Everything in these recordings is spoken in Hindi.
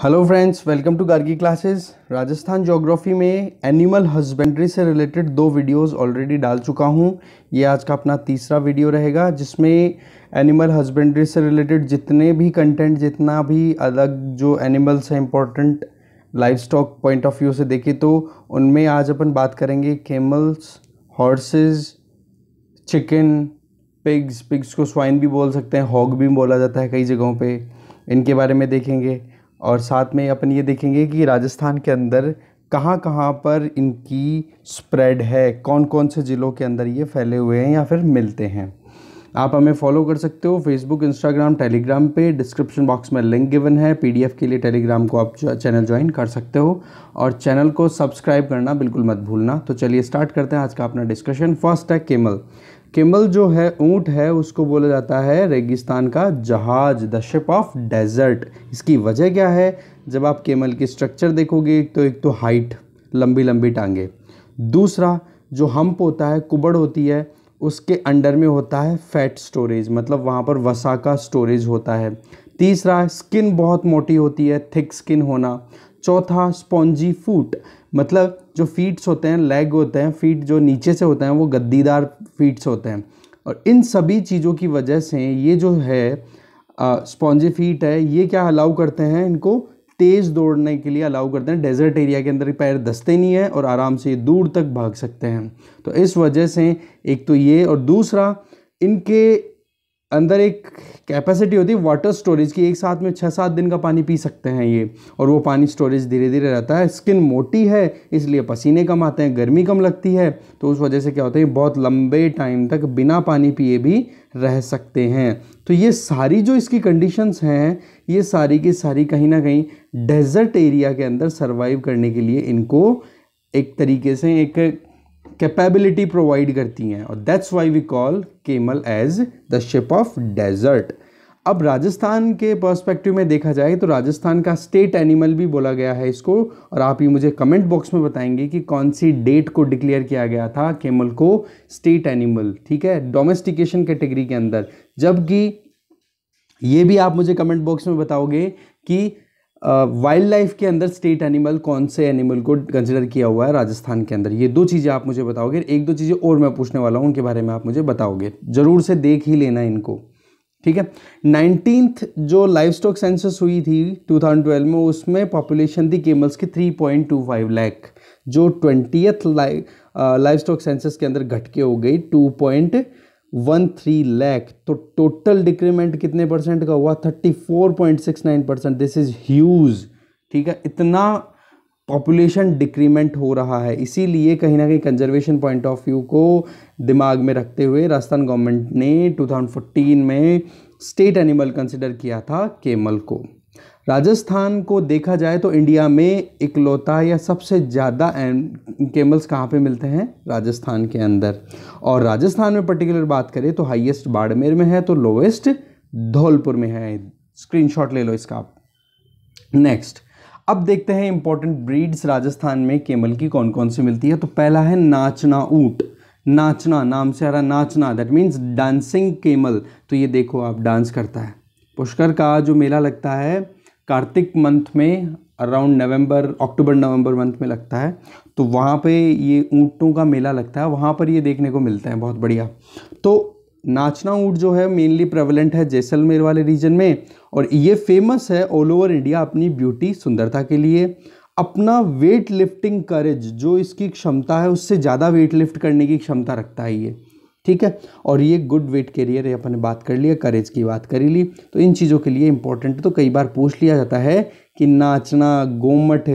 Hello friends welcome to Gargi classes Rajasthan geography में एनिमल हस्बेंड्री से रिलेटेड दो वीडियोस ऑलरेडी डाल चुका हूं ये आज का अपना तीसरा वीडियो रहेगा जिसमें एनिमल हस्बेंड्री से रिलेटेड जितने भी कंटेंट जितना भी अलग जो एनिमल्स हैं important livestock point of view से देखें तो उनमें आज अपन बात करेंगे camels horses chicken pigs pigs को स्वाइन भी बोल सकते हैं हॉग भी बोला जाता है कई जगहों पर इनके बारे में देखेंगे और साथ में अपन ये देखेंगे कि राजस्थान के अंदर कहाँ कहाँ पर इनकी स्प्रेड है कौन कौन से ज़िलों के अंदर ये फैले हुए हैं या फिर मिलते हैं आप हमें फॉलो कर सकते हो फेसबुक इंस्टाग्राम टेलीग्राम पे डिस्क्रिप्शन बॉक्स में लिंक गिवन है पीडीएफ के लिए टेलीग्राम को आप चैनल ज्वाइन कर सकते हो और चैनल को सब्सक्राइब करना बिल्कुल मत भूलना तो चलिए स्टार्ट करते हैं आज का अपना डिस्कशन फर्स्ट है केमल केमल जो है ऊँट है उसको बोला जाता है रेगिस्तान का जहाज द शिप ऑफ डेजर्ट इसकी वजह क्या है जब आप केमल की स्ट्रक्चर देखोगे तो एक तो हाइट लंबी लंबी टांगे दूसरा जो हम्प होता है कुबड़ होती है उसके अंडर में होता है फैट स्टोरेज मतलब वहाँ पर वसा का स्टोरेज होता है तीसरा स्किन बहुत मोटी होती है थिक स्किन होना चौथा स्पॉन्जी फूट मतलब जो फीट्स होते हैं लेग होते हैं फीट जो नीचे से होते हैं वो गद्दीदार फीट्स होते हैं और इन सभी चीज़ों की वजह से ये जो है स्पॉन्जी फीट है ये क्या अलाउ करते हैं इनको तेज़ दौड़ने के लिए अलाउ करते हैं डेजर्ट एरिया के अंदर पैर दसते नहीं है और आराम से दूर तक भाग सकते हैं तो इस वजह से एक तो ये और दूसरा इनके अंदर एक कैपेसिटी होती है वाटर स्टोरेज की एक साथ में छः सात दिन का पानी पी सकते हैं ये और वो पानी स्टोरेज धीरे धीरे रहता है स्किन मोटी है इसलिए पसीने कम आते हैं गर्मी कम लगती है तो उस वजह से क्या होता है बहुत लंबे टाइम तक बिना पानी पिए भी रह सकते हैं तो ये सारी जो इसकी कंडीशंस हैं ये सारी की सारी कहीं ना कहीं डेजर्ट एरिया के अंदर सर्वाइव करने के लिए इनको एक तरीके से एक कैपेबिलिटी प्रोवाइड करती हैं और that's why we call camel as the ship of desert अब राजस्थान के पर्सपेक्टिव में देखा जाए तो राजस्थान का स्टेट एनिमल भी बोला गया है इसको और आप ही मुझे कमेंट बॉक्स में बताएंगे कि कौन सी डेट को डिक्लेयर किया गया था केमल को स्टेट एनिमल ठीक है डोमेस्टिकेशन कैटेगरी के, के अंदर जबकि ये भी आप मुझे कमेंट बॉक्स में बताओगे कि वाइल्ड लाइफ के अंदर स्टेट एनिमल कौन से एनिमल को कंसिडर किया हुआ है राजस्थान के अंदर ये दो चीज़ें आप मुझे बताओगे एक दो चीज़ें और मैं पूछने वाला हूँ उनके बारे में आप मुझे बताओगे ज़रूर से देख ही लेना इनको ठीक है नाइनटीन्थ जो लाइफ स्टॉक सेंसस हुई थी 2012 में उसमें पॉपुलेशन थी केमल्स की 3.25 लाख जो twentieth life livestock census के अंदर घटके हो गई पॉइंट वन थ्री लैख तो टोटल डिक्रीमेंट कितने परसेंट का हुआ thirty four point six nine percent this is huge ठीक है इतना पॉपुलेशन डिक्रीमेंट हो रहा है इसीलिए कहीं ना कहीं कंजर्वेशन पॉइंट ऑफ व्यू को दिमाग में रखते हुए राजस्थान गवर्नमेंट ने 2014 में स्टेट एनिमल कंसिडर किया था केमल को राजस्थान को देखा जाए तो इंडिया में इकलौता या सबसे ज़्यादा कैमल्स कहाँ पे मिलते हैं राजस्थान के अंदर और राजस्थान में पर्टिकुलर बात करें तो हाईएस्ट बाड़मेर में है तो लोवेस्ट धौलपुर में है स्क्रीनशॉट ले लो इसका आप नेक्स्ट अब देखते हैं इंपॉर्टेंट ब्रीड्स राजस्थान में केमल की कौन कौन सी मिलती है तो पहला है नाचना ऊँट नाचना नाम से आ रहा नाचना दैट मीन्स डांसिंग केमल तो ये देखो आप डांस करता है पुष्कर का जो मेला लगता है कार्तिक मंथ में around November October November month में लगता है तो वहाँ पे ये ऊँटों का मेला लगता है वहाँ पर ये देखने को मिलता है बहुत बढ़िया तो नाचना ऊँट जो है मेनली प्रेवलेंट है जैसलमेर वाले रीजन में और ये फेमस है ऑल ओवर इंडिया अपनी ब्यूटी सुंदरता के लिए अपना वेट लिफ्टिंग करेज जो इसकी क्षमता है उससे ज़्यादा वेट लिफ्ट करने की क्षमता रखता है ये ठीक है और ये गुड वेट कैरियर है अपने बात कर लिया करेज की बात करी ली तो इन चीज़ों के लिए इंपॉर्टेंट तो कई बार पूछ लिया जाता है कि नाचना गोमठ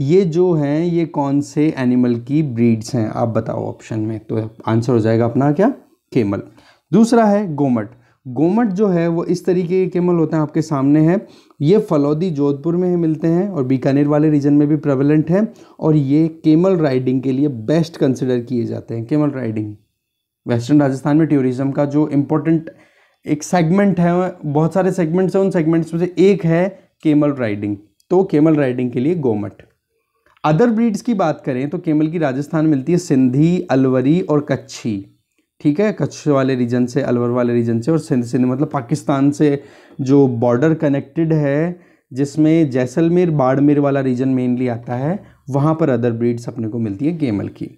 ये जो हैं ये कौन से एनिमल की ब्रीड्स हैं आप बताओ ऑप्शन में तो आंसर हो जाएगा अपना क्या केमल दूसरा है गोमट गोमट जो है वो इस तरीके के केमल होते हैं आपके सामने है ये फलौदी जोधपुर में मिलते हैं और बीकानेर वाले रीजन में भी प्रेवलेंट है और ये केमल राइडिंग के लिए बेस्ट कंसिडर किए जाते हैं केमल राइडिंग वेस्टर्न राजस्थान में टूरिज़्म का जो इम्पोर्टेंट एक सेगमेंट है बहुत सारे सेगमेंट्स हैं उन सेगमेंट्स में से एक है केमल राइडिंग तो केमल राइडिंग के लिए गोमट अदर ब्रीड्स की बात करें तो केमल की राजस्थान मिलती है सिंधी अलवरी और कच्छी ठीक है कच्छ वाले रीजन से अलवर वाले रीजन से और सिंध सिंध मतलब पाकिस्तान से जो बॉर्डर कनेक्टेड है जिसमें जैसलमेर बाड़मेर वाला रीजन मेनली आता है वहाँ पर अदर ब्रीड्स अपने को मिलती है केमल की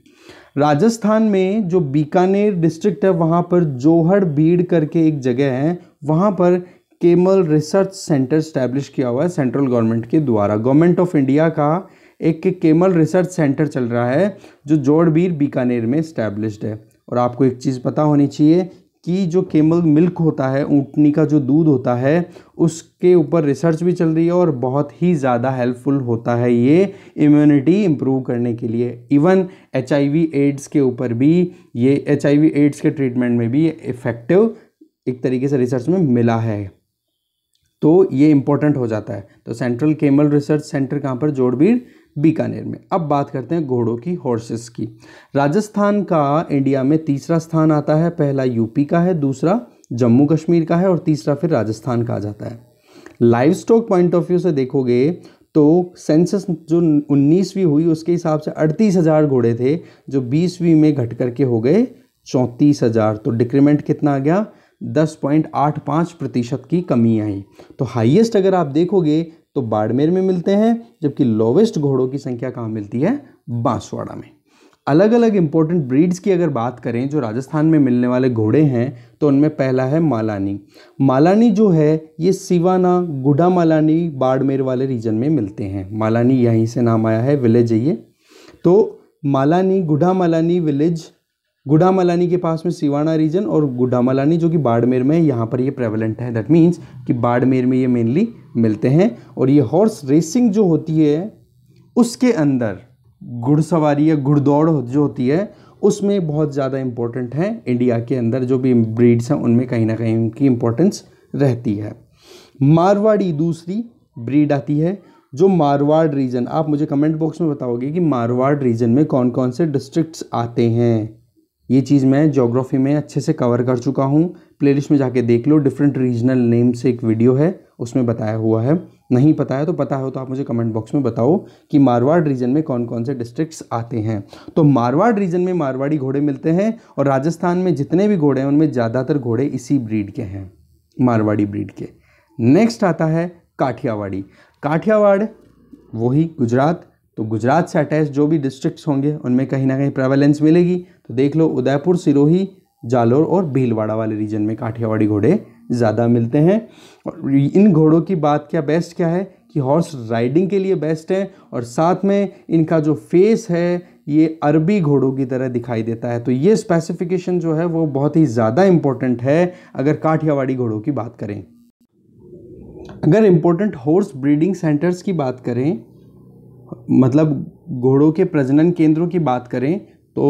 राजस्थान में जो बीकानेर डिस्ट्रिक्ट है वहाँ पर जोहड़ भीड़ करके एक जगह है वहाँ पर केमल रिसर्च सेंटर स्टैब्लिश किया हुआ है सेंट्रल गवर्नमेंट के द्वारा गवर्नमेंट ऑफ इंडिया का एक केमल रिसर्च सेंटर चल रहा है जो जोड़बीर बीकानेर में स्टैब्लिश्ड है और आपको एक चीज़ पता होनी चाहिए कि जो केमल मिल्क होता है ऊँटनी का जो दूध होता है उसके ऊपर रिसर्च भी चल रही है और बहुत ही ज़्यादा हेल्पफुल होता है ये इम्यूनिटी इम्प्रूव करने के लिए इवन एच एड्स के ऊपर भी ये एच एड्स के ट्रीटमेंट में भी इफ़ेक्टिव एक तरीके से रिसर्च में मिला है तो ये इम्पोर्टेंट हो जाता है तो सेंट्रल केमल रिसर्च सेंटर कहाँ पर जोड़बीड़ बीकानेर में अब बात करते हैं घोड़ों की हॉर्सेस की राजस्थान का इंडिया में तीसरा स्थान आता है पहला यूपी का है दूसरा जम्मू कश्मीर का है और तीसरा फिर राजस्थान का आ जाता है livestock point of view से देखोगे तो सेंसस जो उन्नीसवीं हुई उसके हिसाब से अड़तीस हज़ार घोड़े थे जो बीसवीं में घट करके हो गए चौंतीस हज़ार तो डिक्रीमेंट कितना आ गया दस पॉइंट आठ पाँच प्रतिशत की कमी आई तो हाईएस्ट अगर आप देखोगे तो बाड़मेर में मिलते हैं जबकि लोवेस्ट घोड़ों की संख्या कहाँ मिलती है बांसवाड़ा में अलग अलग इंपॉर्टेंट ब्रीड्स की अगर बात करें जो राजस्थान में मिलने वाले घोड़े हैं तो उनमें पहला है मालानी मालानी जो है ये सिवाना गुडा मालानी बाड़मेर वाले रीजन में मिलते हैं मालानी यहीं से नाम आया है विलेज है ये तो मालानी गुडा मालानी विलेज गुडामलानी के पास में सिवाना रीजन और गुडामलानी जो कि बाड़मेर में यहाँ पर ये प्रेवलेंट है दैट मीन्स कि बाड़मेर में ये मेनली मिलते हैं और ये हॉर्स रेसिंग जो होती है उसके अंदर घुड़सवारी या घुड़दौड़ जो होती है उसमें बहुत ज़्यादा इम्पोर्टेंट है इंडिया के अंदर जो भी ब्रीड्स हैं उनमें कहीं ना कहीं उनकी इम्पोर्टेंस रहती है मारवाड़ी दूसरी ब्रीड आती है जो मारवाड़ रीजन आप मुझे कमेंट बॉक्स में बताओगे कि मारवाड़ रीजन में कौन कौन से डिस्ट्रिक्ट्स आते हैं ये चीज़ मैं जोग्राफ़ी में अच्छे से कवर कर चुका हूँ प्ले में जाके देख लो डिफरेंट रीजनल नेम से एक वीडियो है उसमें बताया हुआ है नहीं पता है तो पता हो तो आप मुझे कमेंट बॉक्स में बताओ कि मारवाड़ रीजन में कौन कौन से डिस्ट्रिक्ट्स आते हैं तो मारवाड़ रीजन में मारवाड़ी घोड़े मिलते हैं और राजस्थान में जितने भी घोड़े हैं उनमें ज़्यादातर घोड़े इसी ब्रीड के हैं मारवाड़ी ब्रीड के नेक्स्ट आता है काठियावाड़ी काठियावाड़ वही गुजरात तो गुजरात से अटैच जो भी डिस्ट्रिक्ट होंगे उनमें कहीं ना कहीं प्रेवलेंस मिलेगी तो देख लो उदयपुर सिरोही जालोर और भीलवाड़ा वाले रीजन में काठियावाड़ी घोड़े ज़्यादा मिलते हैं और इन घोड़ों की बात क्या बेस्ट क्या है कि हॉर्स राइडिंग के लिए बेस्ट है और साथ में इनका जो फेस है ये अरबी घोड़ों की तरह दिखाई देता है तो ये स्पेसिफिकेशन जो है वो बहुत ही ज़्यादा इम्पोर्टेंट है अगर काठियावाड़ी घोड़ों की बात करें अगर इम्पोर्टेंट हॉर्स ब्रीडिंग सेंटर्स की बात करें मतलब घोड़ों के प्रजनन केंद्रों की बात करें तो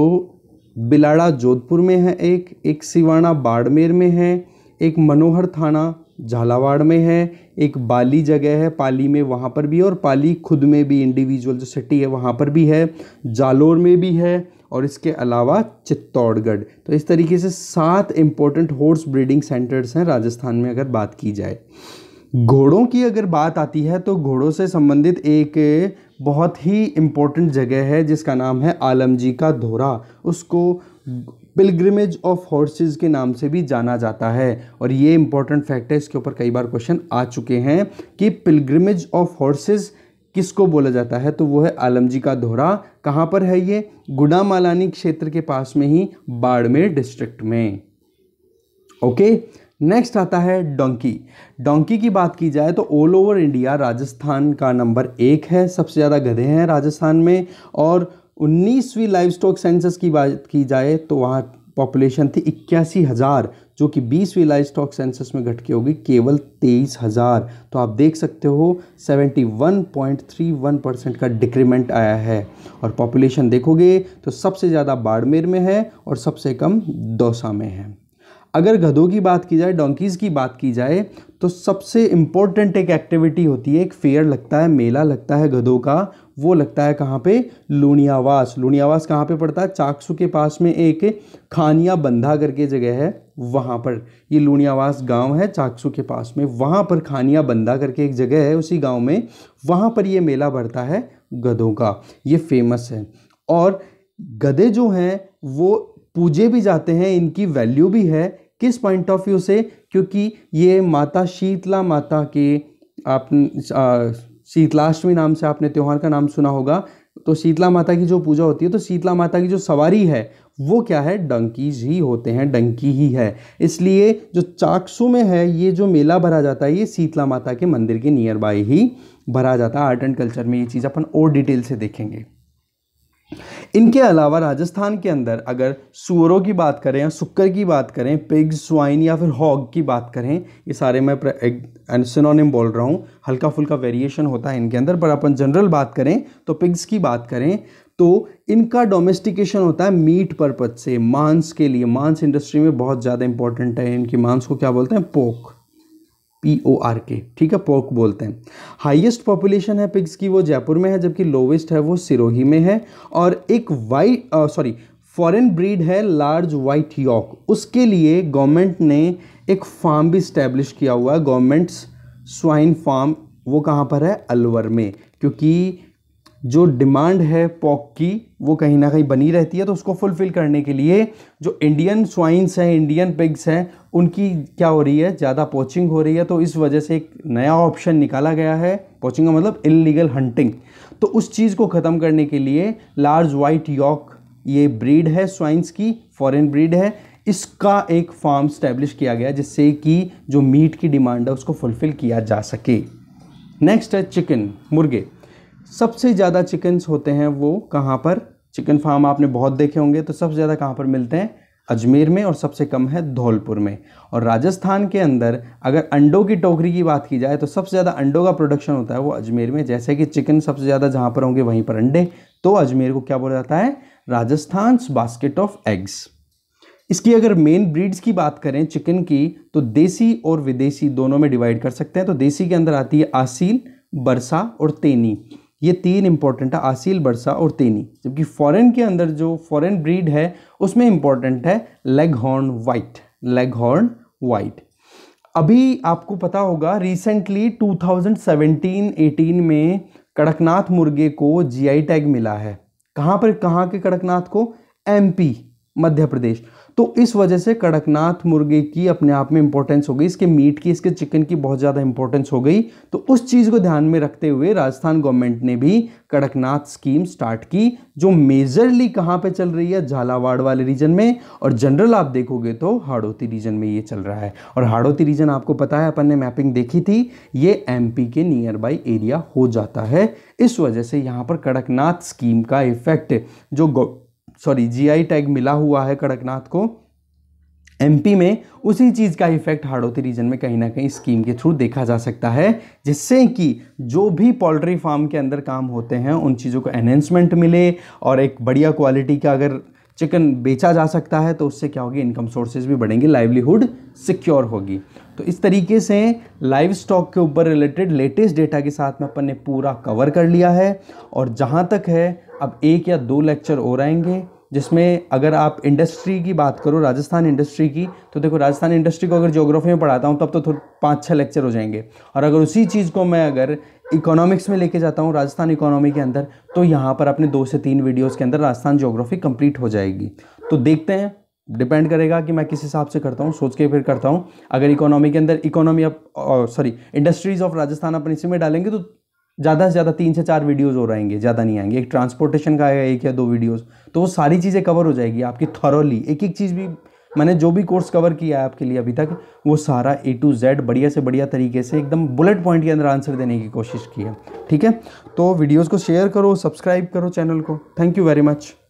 बिलाड़ा जोधपुर में है एक एक सिवाना बाड़मेर में है एक मनोहर थाना झालावाड़ में है एक बाली जगह है पाली में वहाँ पर भी और पाली खुद में भी इंडिविजुअल जो सिटी है वहाँ पर भी है जालोर में भी है और इसके अलावा चित्तौड़गढ़ तो इस तरीके से सात इम्पोर्टेंट हॉर्स ब्रीडिंग सेंटर्स हैं राजस्थान में अगर बात की जाए घोड़ों की अगर बात आती है तो घोड़ों से संबंधित एक बहुत ही इम्पोर्टेंट जगह है जिसका नाम है आलम जी का धोरा उसको पिलग्रिमेज ऑफ हॉर्सेज के नाम से भी जाना जाता है और ये इम्पोर्टेंट फैक्ट है इसके ऊपर कई बार क्वेश्चन आ चुके हैं कि पिलग्रिमेज ऑफ हॉर्सेज किसको बोला जाता है तो वो है आलम जी का धोरा कहाँ पर है ये गुडा मालानी क्षेत्र के पास में ही बाड़मेर डिस्ट्रिक्ट में ओके okay? नेक्स्ट आता है डोंकी डोंकी की बात की जाए तो ऑल ओवर इंडिया राजस्थान का नंबर एक है सबसे ज़्यादा गधे हैं राजस्थान में और उन्नीसवीं लाइव स्टॉक सेंसस की बात की जाए तो वहाँ पॉपुलेशन थी इक्यासी हज़ार जो कि बीसवीं लाइव स्टॉक सेंसस में घट के होगी केवल तेईस हज़ार तो आप देख सकते हो 71.31 परसेंट का डिक्रीमेंट आया है और पॉपुलेशन देखोगे तो सबसे ज़्यादा बाड़मेर में है और सबसे कम दौसा में है अगर गधों की बात की जाए डोंकीज़ की बात की जाए तो सबसे इम्पोर्टेंट एक एक्टिविटी होती है एक फेयर लगता है मेला लगता है गधों का वो लगता है कहाँ पे लूणियावास लूणियावास कहाँ पे पड़ता है चाकसू के पास में एक खानिया बंधा करके जगह है वहाँ पर ये लूणियावास गांव है चाकसू के पास में वहाँ पर खानिया बंधा करके एक जगह है उसी गांव में वहाँ पर ये मेला भरता है गधों का ये फेमस है और गधे जो हैं वो पूजे भी जाते हैं इनकी वैल्यू भी है किस पॉइंट ऑफ व्यू से क्योंकि ये माता शीतला माता के आप शीतलाष्टमी नाम से आपने त्यौहार का नाम सुना होगा तो शीतला माता की जो पूजा होती है तो शीतला माता की जो सवारी है वो क्या है डंकीज ही होते हैं डंकी ही है इसलिए जो चाकसू में है ये जो मेला भरा जाता है ये शीतला माता के मंदिर के नियर बाय ही भरा जाता है आर्ट एंड कल्चर में ये चीज़ अपन और डिटेल से देखेंगे इनके अलावा राजस्थान के अंदर अगर सुअरों की बात करें या सुक्कर की बात करें पिग स्वाइन या फिर हॉग की बात करें ये सारे मैं एनसिनोनिम बोल रहा हूँ हल्का फुल्का वेरिएशन होता है इनके अंदर पर अपन जनरल बात करें तो पिग्स की बात करें तो इनका डोमेस्टिकेशन होता है मीट पर्पज से मांस के लिए मांस इंडस्ट्री में बहुत ज़्यादा इंपॉर्टेंट है इनकी मांस को क्या बोलते हैं पोक पी ओ आर के ठीक है पोक बोलते हैं हाईएस्ट पॉपुलेशन है पिग्स की वो जयपुर में है जबकि लोवेस्ट है वो सिरोही में है और एक वाइट सॉरी फॉरेन ब्रीड है लार्ज वाइट यॉक उसके लिए गवर्नमेंट ने एक फार्म भी इस्टेब्लिश किया हुआ है गवर्नमेंट्स स्वाइन फार्म वो कहाँ पर है अलवर में क्योंकि जो डिमांड है पॉक की वो कहीं ना कहीं बनी रहती है तो उसको फुलफ़िल करने के लिए जो इंडियन स्वाइंस हैं इंडियन पिग्स हैं उनकी क्या हो रही है ज़्यादा पोचिंग हो रही है तो इस वजह से एक नया ऑप्शन निकाला गया है पोचिंग का मतलब इलीगल हंटिंग तो उस चीज़ को ख़त्म करने के लिए लार्ज वाइट यॉक ये ब्रीड है स्वाइंस की फॉरेन ब्रीड है इसका एक फार्म स्टैब्लिश किया गया जिससे कि जो मीट की डिमांड है उसको फुलफ़िल किया जा सके नेक्स्ट है चिकन मुर्गे सबसे ज़्यादा चिकन्स होते हैं वो कहाँ पर चिकन फार्म आपने बहुत देखे होंगे तो सबसे ज़्यादा कहाँ पर मिलते हैं अजमेर में और सबसे कम है धौलपुर में और राजस्थान के अंदर अगर अंडों की टोकरी की बात की जाए तो सबसे ज़्यादा अंडों का प्रोडक्शन होता है वो अजमेर में जैसे कि चिकन सबसे ज़्यादा जहाँ पर होंगे वहीं पर अंडे तो अजमेर को क्या बोला जाता है राजस्थान बास्केट ऑफ एग्स इसकी अगर मेन ब्रीड्स की बात करें चिकन की तो देसी और विदेशी दोनों में डिवाइड कर सकते हैं तो देसी के अंदर आती है आसील बरसा और तेनी ये तीन इंपॉर्टेंट है आसील बरसा और तेनी जबकि फॉरेन के अंदर जो फॉरेन ब्रीड है उसमें इंपॉर्टेंट है leghorn white leghorn white अभी आपको पता होगा रिसेंटली 2017-18 में कड़कनाथ मुर्गे को जीआई टैग मिला है कहाँ पर कहाँ के कड़कनाथ को एमपी मध्य प्रदेश तो इस वजह से कड़कनाथ मुर्गे की अपने आप में इंपॉर्टेंस हो गई इसके मीट की इसके चिकन की बहुत ज़्यादा इंपॉर्टेंस हो गई तो उस चीज़ को ध्यान में रखते हुए राजस्थान गवर्नमेंट ने भी कड़कनाथ स्कीम स्टार्ट की जो मेजरली कहाँ पे चल रही है झालावाड़ वाले रीजन में और जनरल आप देखोगे तो हाड़ौती रीजन में ये चल रहा है और हाड़ोती रीजन आपको पता है अपन ने मैपिंग देखी थी ये एम के नियर बाई एरिया हो जाता है इस वजह से यहाँ पर कड़कनाथ स्कीम का इफेक्ट जो सॉरी जीआई टैग मिला हुआ है कड़कनाथ को एमपी में उसी चीज़ का इफेक्ट हाड़ौती रीजन में कहीं ना कहीं स्कीम के थ्रू देखा जा सकता है जिससे कि जो भी पोल्ट्री फार्म के अंदर काम होते हैं उन चीज़ों को एनहेंसमेंट मिले और एक बढ़िया क्वालिटी का अगर चिकन बेचा जा सकता है तो उससे क्या होगी इनकम सोर्सेज भी बढ़ेंगे लाइवलीहुड सिक्योर होगी तो इस तरीके से लाइव स्टॉक के ऊपर रिलेटेड लेटेस्ट डेटा के साथ में अपन ने पूरा कवर कर लिया है और जहाँ तक है अब एक या दो लेक्चर और आएंगे जिसमें अगर आप इंडस्ट्री की बात करो राजस्थान इंडस्ट्री की तो देखो राजस्थान इंडस्ट्री को अगर जोग्राफी में पढ़ाता हूँ तब तो थोड़े पाँच छः लेक्चर हो जाएंगे और अगर उसी चीज़ को मैं अगर इकोनॉमिक्स में लेके जाता हूँ राजस्थान इकोनॉमी के अंदर तो यहाँ पर अपने दो से तीन वीडियोज़ के अंदर राजस्थान जोग्राफी कंप्लीट हो जाएगी तो देखते हैं डिपेंड करेगा कि मैं किस हिसाब से करता हूँ सोच के फिर करता हूँ अगर इकोनॉमी के अंदर economy of sorry industries of Rajasthan अपन इसी में डालेंगे तो ज़्यादा से ज़्यादा तीन से चार वीडियोज़ और आएंगे ज़्यादा नहीं आएंगे एक ट्रांसपोर्टेशन का आएगा एक या दो वीडियोज़ तो वो सारी चीज़ें कवर हो जाएगी आपकी थॉरली एक एक चीज़ भी मैंने जो भी कोर्स कवर किया है आपके लिए अभी तक वो सारा ए टू जेड बढ़िया से बढ़िया तरीके से एकदम बुलेट पॉइंट के अंदर आंसर देने की कोशिश की है ठीक है तो वीडियोज़ को शेयर करो सब्सक्राइब करो चैनल को थैंक यू वेरी मच